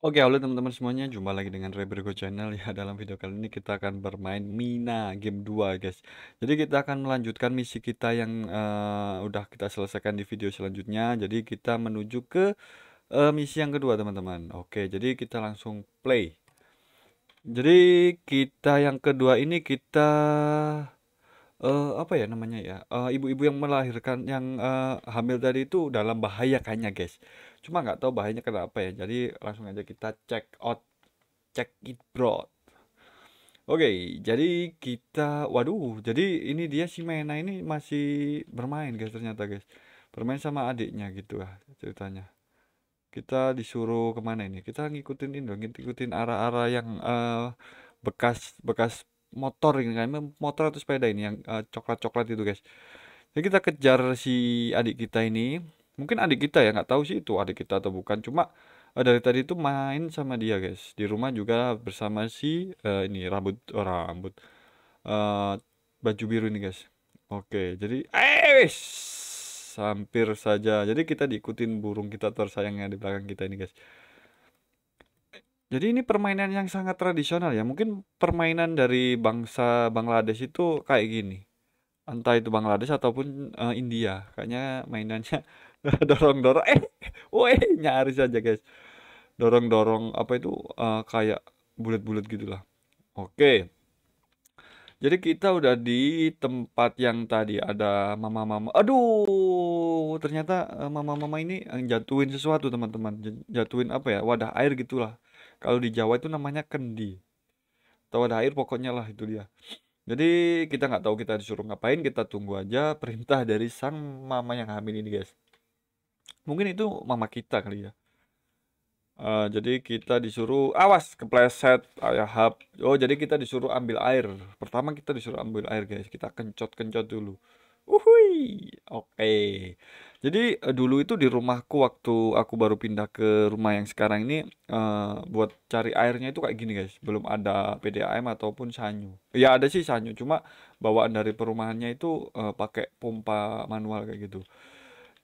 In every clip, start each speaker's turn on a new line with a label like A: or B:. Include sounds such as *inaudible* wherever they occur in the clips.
A: Oke, halo teman-teman semuanya. Jumpa lagi dengan Rebergo Channel *laughs* ya. Dalam video kali ini kita akan bermain Mina game 2, guys. Jadi kita akan melanjutkan misi kita yang uh, udah kita selesaikan di video selanjutnya. Jadi kita menuju ke uh, misi yang kedua, teman-teman. Oke, jadi kita langsung play. Jadi kita yang kedua ini kita uh, apa ya namanya ya, ibu eh, ibu-ibu yang melahirkan yang, uh, hamil tadi itu dalam bahaya kayaknya guys. Cuma nggak tahu bahayanya kenapa ya, jadi langsung aja kita check out, check it broad. Oke, jadi kita waduh, jadi ini dia si Mena ini masih bermain guys ternyata guys. Bermain sama adiknya gitu lah ceritanya. Kita disuruh kemana ini? Kita ngikutin ini dong, ngikutin arah-arah yang, uh, bekas bekas motor ini gitu kan motor atau sepeda ini yang uh, coklat-coklat itu guys jadi kita kejar si adik kita ini mungkin adik kita ya nggak tahu sih itu adik kita atau bukan cuma uh, dari tadi itu main sama dia guys di rumah juga bersama si uh, ini rambut oh, rambut uh, baju biru ini guys oke jadi eh hampir saja jadi kita diikutin burung kita tersayang yang di belakang kita ini guys jadi ini permainan yang sangat tradisional ya. Mungkin permainan dari bangsa Bangladesh itu kayak gini. Entah itu Bangladesh ataupun uh, India. Kayaknya mainannya *laughs* dorong-dorong eh woi nyaris aja guys. Dorong-dorong apa itu uh, kayak bulat-bulat gitulah. Oke. Jadi kita udah di tempat yang tadi ada mama-mama. Aduh, ternyata eh, mama-mama ini jatuhin sesuatu, teman-teman. Jatuhin apa ya? Wadah air gitulah kalau di Jawa itu namanya kendi. Atau ada air pokoknya lah itu dia. Jadi kita nggak tahu kita disuruh ngapain, kita tunggu aja perintah dari sang mama yang hamil ini guys. Mungkin itu mama kita kali ya. Uh, jadi kita disuruh awas kepleset ayah hab. Oh jadi kita disuruh ambil air. Pertama kita disuruh ambil air guys. Kita kencot kencot dulu. Uhui. Oke. Jadi eh, dulu itu di rumahku waktu aku baru pindah ke rumah yang sekarang ini uh, buat cari airnya itu kayak gini guys. Belum ada PDAM ataupun sanyu. Ya ada sih sanyu, cuma bawaan dari perumahannya itu uh, pakai pompa manual kayak gitu.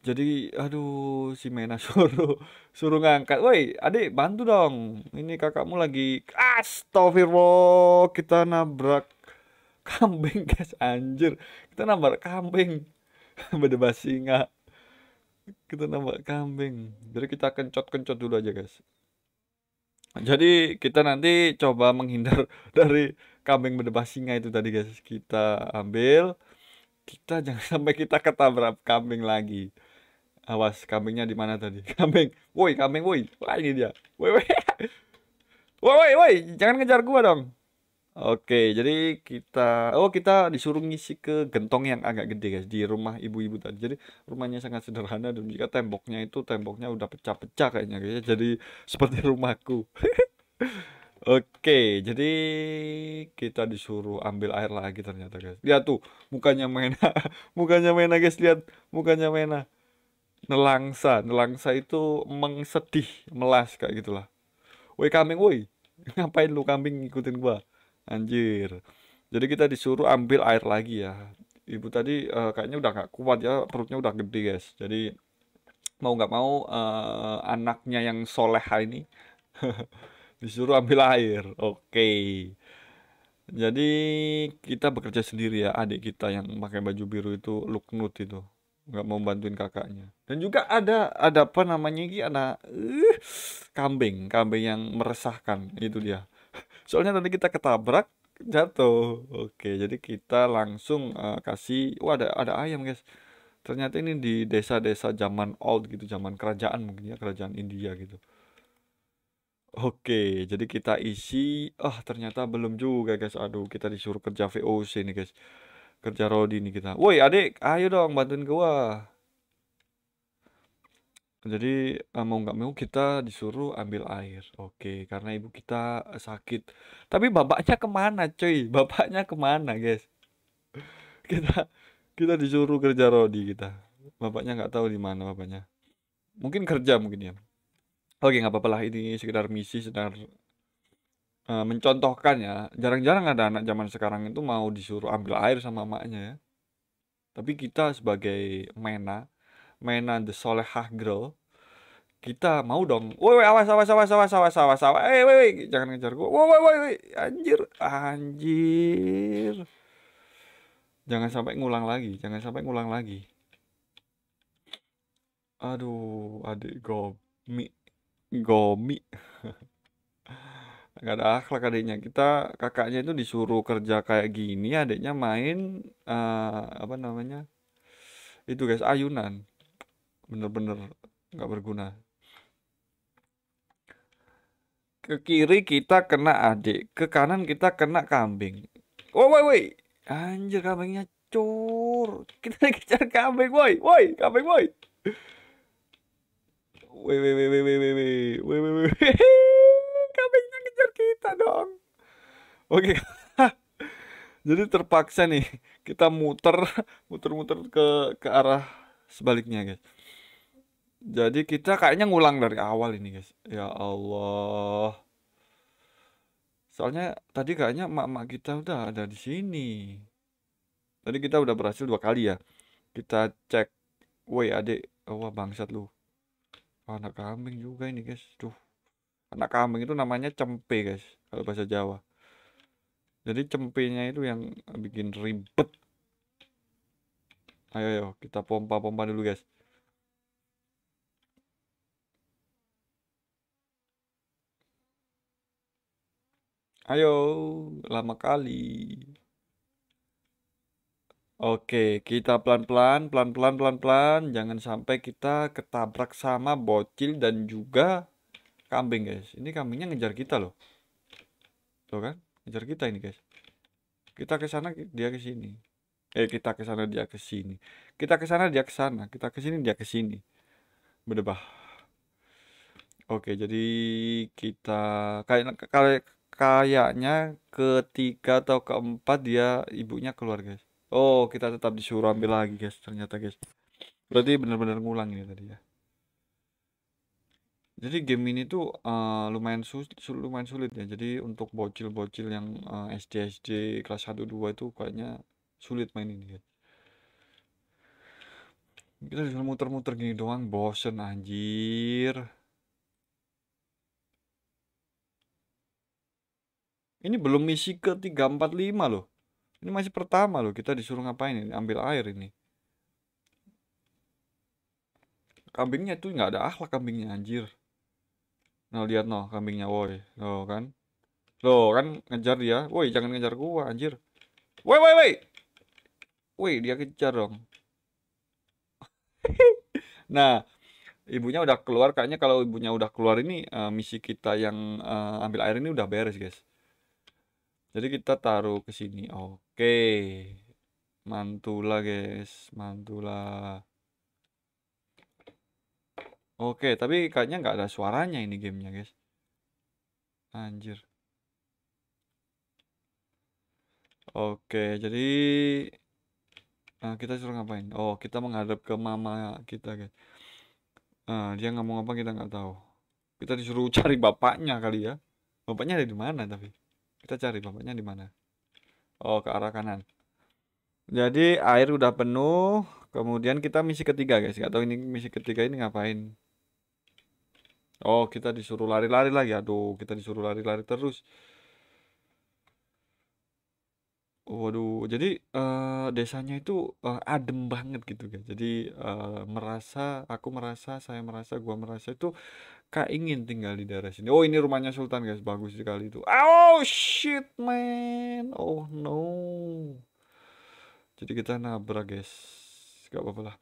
A: Jadi aduh si Mena *laughs* suruh suruh ngangkat. Woi, Adik bantu dong. Ini kakakmu lagi astagfirullah kita nabrak kambing guys anjir kita nambah kambing *laughs* berdebas singa kita nambah kambing jadi kita kencot kencot dulu aja guys jadi kita nanti coba menghindar *laughs* dari kambing berdebas singa itu tadi guys kita ambil kita *laughs* jangan sampai kita ketabrak kambing lagi awas kambingnya di mana tadi kambing woi kambing woi wah ini dia woi woi woi woi jangan ngejar gua dong Oke, jadi kita oh kita disuruh ngisi ke gentong yang agak gede guys di rumah ibu-ibu tadi. Jadi rumahnya sangat sederhana dan jika temboknya itu temboknya udah pecah-pecah kayaknya guys. Ya. Jadi *laughs* seperti rumahku. *laughs* Oke, jadi kita disuruh ambil air lagi ternyata guys. Lihat tuh mukanya Mena, *laughs* mukanya Mena guys lihat mukanya Mena. Nelangsa, nelangsa itu mengsedih, melas kayak gitulah. Woi kambing, woi ngapain lu kambing ngikutin gua? Anjir. Jadi kita disuruh ambil air lagi ya. Ibu tadi uh, kayaknya udah nggak kuat ya, perutnya udah gede guys. Jadi mau nggak mau uh, anaknya yang soleha ini *laughs* disuruh ambil air. Oke. Okay. Jadi kita bekerja sendiri ya adik kita yang pakai baju biru itu Luknut itu nggak mau bantuin kakaknya dan juga ada ada apa namanya ini anak uh, kambing kambing yang meresahkan itu dia soalnya nanti kita ketabrak jatuh oke jadi kita langsung uh, kasih wah ada ada ayam guys ternyata ini di desa-desa zaman old gitu zaman kerajaan mungkin ya kerajaan India gitu oke jadi kita isi ah oh, ternyata belum juga guys aduh kita disuruh kerja VOC nih guys kerja Rodi nih kita woi adik ayo dong bantuin gua jadi eh, mau nggak mau kita disuruh ambil air. Oke, karena ibu kita eh, sakit. Tapi bapaknya kemana, cuy? *laughs* Bapaknya kemana, guys? *laughs* Kita kita disuruh kerja rodi kita. Bapaknya nggak tahu di mana bapaknya. Mungkin kerja mungkin ya. Oke, nggak apa-apa lah ini sekedar misi, sekedar uh, mencontohkan ya. Jarang-jarang ada anak zaman sekarang itu mau disuruh ambil air sama emaknya ya. Tapi kita sebagai mena mainan The Solehah Girl kita mau dong woi awas awas awas awas awas awas awas eh woi jangan ngejar gua woi woi anjir anjir jangan sampai ngulang lagi jangan sampai ngulang lagi aduh adik gomi gomi *laughs* nggak ada akhlak adiknya kita kakaknya itu disuruh kerja kayak gini adiknya main uh, apa namanya itu guys ayunan bener-bener nggak berguna ke kiri kita kena adik ke kanan kita kena kambing woi woi woi anjir kambingnya cur kita kejar kambing woi woi kambing woi woi woi woi woi woi woi woi woi *laughs* kambingnya kejar kita dong oke *laughs* jadi terpaksa nih kita muter *laughs* muter-muter ke ke arah sebaliknya guys jadi kita kayaknya ngulang dari awal ini guys. Ya Allah. Soalnya tadi kayaknya mak-mak kita udah ada di sini. Tadi kita udah berhasil dua kali ya. Kita cek. Woi adik. Wah bangsat lu. Anak kambing juga ini guys. Tuh, Anak kambing itu namanya cempe guys. Kalau bahasa Jawa. Jadi cempenya itu yang bikin ribet. Ayo, ayo kita pompa-pompa dulu guys. Ayo, lama kali. Oke, kita pelan-pelan, pelan-pelan, pelan-pelan. Jangan sampai kita ketabrak sama bocil dan juga kambing, guys. Ini kambingnya ngejar kita loh. Tuh kan, ngejar kita ini, guys. Kita ke sana, dia ke sini. Eh, kita ke sana, dia ke sini. Kita ke sana, dia ke sana. Kita ke sini, dia ke sini. Berdebah. Oke, jadi kita kayak kayak kayaknya ketiga atau keempat dia ibunya keluar guys oh kita tetap disuruh ambil lagi guys ternyata guys berarti bener-bener ngulang ini tadi ya jadi game ini tuh uh, lumayan sulit lumayan sulit ya jadi untuk bocil-bocil yang uh, eh, SD SD kelas 1 2 itu kayaknya sulit main ini ya. kita disuruh muter-muter gini doang bosen anjir Ini belum misi ke 345 loh. Ini masih pertama loh kita disuruh ngapain ini, ambil air ini. Kambingnya itu nggak ada akhlak kambingnya anjir. Nah liat lihat no kambingnya woi. Loh kan. Loh kan ngejar dia. Woi jangan ngejar gua anjir. Woi woi woi. Woi dia kejar dong. *laughs* nah ibunya udah keluar kayaknya kalau ibunya udah keluar ini uh, misi kita yang uh, ambil air ini udah beres guys jadi kita taruh ke sini oke mantula guys mantula oke tapi kayaknya nggak ada suaranya ini gamenya guys anjir oke jadi nah, kita suruh ngapain oh kita menghadap ke mama kita guys nah, dia ngomong apa kita nggak tahu kita disuruh *laughs* cari bapaknya kali ya bapaknya ada di mana tapi kita cari bapaknya di mana oh ke arah kanan jadi air udah penuh kemudian kita misi ketiga guys atau ini misi ketiga ini ngapain oh kita disuruh lari-lari lagi aduh kita disuruh lari-lari terus waduh jadi uh, desanya itu uh, adem banget gitu guys jadi uh, merasa aku merasa saya merasa gua merasa itu Kak ingin tinggal di daerah sini. Oh ini rumahnya Sultan guys, bagus sekali itu. Oh shit man, oh no. Jadi kita nabrak guys, gak apa-apa lah.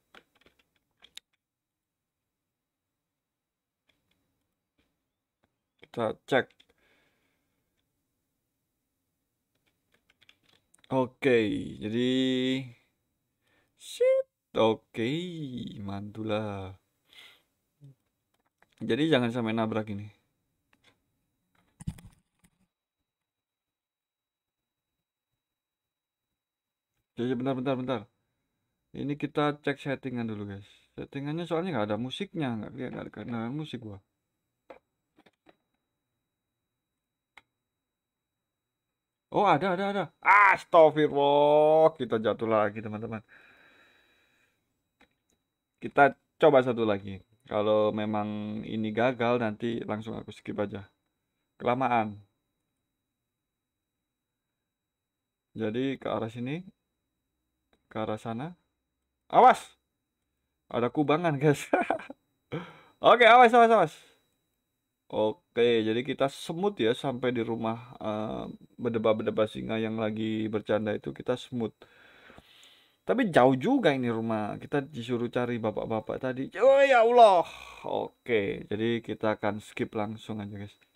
A: Kita cek. Oke, okay, jadi shit. Oke, okay, mantulah. Jadi jangan sampai nabrak ini. Jadi bentar bentar bentar. Ini kita cek settingan dulu guys. Settingannya soalnya nggak ada musiknya, nggak kelihatan karena musik gua. Oh ada ada ada. Astagfirullah kita jatuh lagi teman-teman. Kita coba satu lagi kalau memang ini gagal nanti langsung aku skip aja kelamaan jadi ke arah sini ke arah sana awas ada kubangan guys *laughs* oke awas awas awas Oke, jadi kita semut ya sampai di rumah uh, eh, berdebar berdebar singa yang lagi bercanda itu kita semut. Tapi jauh juga ini rumah. Kita disuruh cari bapak-bapak tadi. Oh ya Allah. Oke, jadi kita akan skip langsung aja guys.